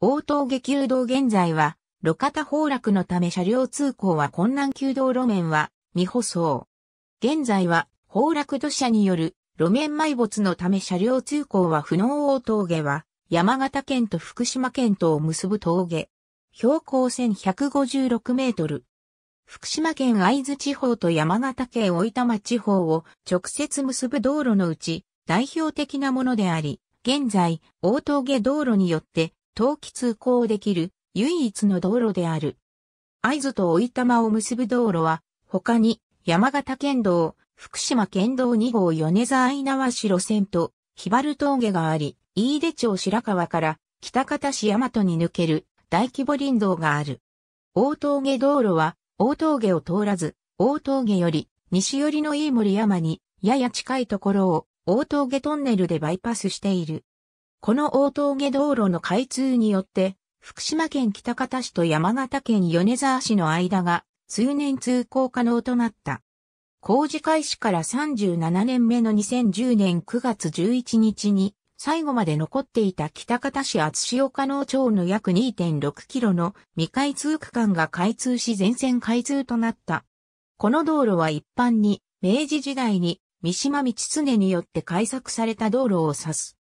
大峠旧道現在は、路肩崩落のため車両通行は困難急道路面は未舗装。現在は、崩落土砂による路面埋没のため車両通行は不能大峠は、山形県と福島県とを結ぶ峠。標高1156メートル。福島県会津地方と山形県大玉地方を直接結ぶ道路のうち代表的なものであり、現在、大峠道路によって冬季通行できる唯一の道路である。会津と大玉を結ぶ道路は、他に山形県道、福島県道2号米沢稲和白線と、ひばる峠があり、飯出町白川から北方市大和に抜ける大規模林道がある。大峠道路は、大峠を通らず、大峠より西寄りの飯森山にやや近いところを大峠トンネルでバイパスしている。この大峠道路の開通によって、福島県北方市と山形県米沢市の間が通年通行可能となった。工事開始から37年目の2010年9月11日に最後まで残っていた北方市厚岡農町の約2.6キロの未開通区間が開通し全線開通となった。この道路は一般に明治時代に三島道常によって開削された道路を指す。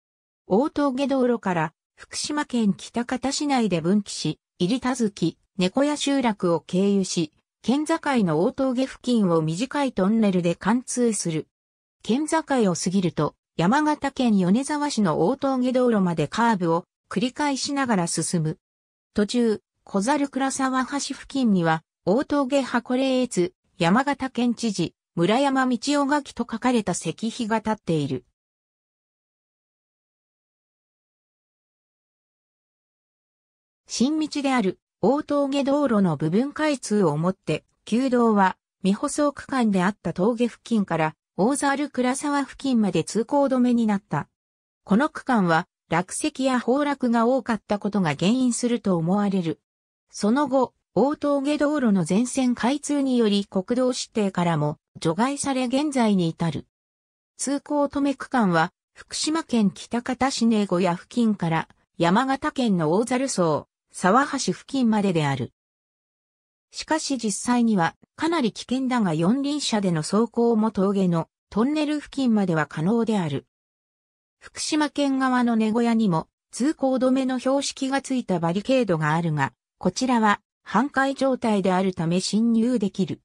大峠道路から福島県北方市内で分岐し、入田月、猫屋集落を経由し、県境の大峠付近を短いトンネルで貫通する。県境を過ぎると、山形県米沢市の大峠道路までカーブを繰り返しながら進む。途中、小猿倉沢橋付近には、大峠箱霊越、山形県知事、村山道夫垣きと書かれた石碑が立っている。新道である大峠道路の部分開通をもって、旧道は未舗装区間であった峠付近から大猿倉沢付近まで通行止めになった。この区間は落石や崩落が多かったことが原因すると思われる。その後、大峠道路の全線開通により国道指定からも除外され現在に至る。通行止め区間は福島県北方市根小屋付近から山形県の大猿荘、沢橋付近までである。しかし実際にはかなり危険だが四輪車での走行も峠のトンネル付近までは可能である。福島県側の根小屋にも通行止めの標識がついたバリケードがあるが、こちらは半壊状態であるため侵入できる。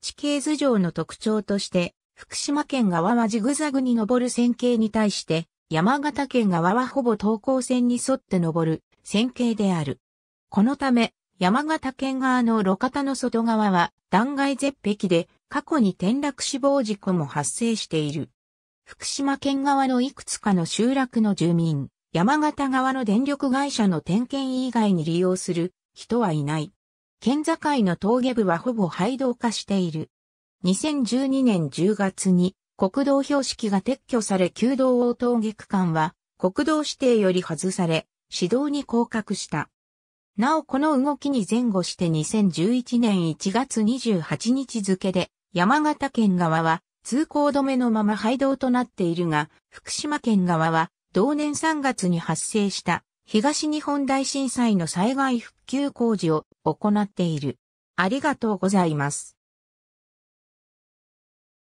地形図上の特徴として、福島県側はジグザグに登る線形に対して、山形県側はほぼ等高線に沿って登る線形である。このため、山形県側の路肩の外側は断崖絶壁で過去に転落死亡事故も発生している。福島県側のいくつかの集落の住民、山形側の電力会社の点検以外に利用する人はいない。県境の峠部はほぼ廃道化している。2012年10月に国道標識が撤去され旧道を峠区間は国道指定より外され、指導に降格した。なおこの動きに前後して2011年1月28日付で山形県側は通行止めのまま廃道となっているが、福島県側は同年3月に発生した東日本大震災の災害復旧工事を行っている。ありがとうございます。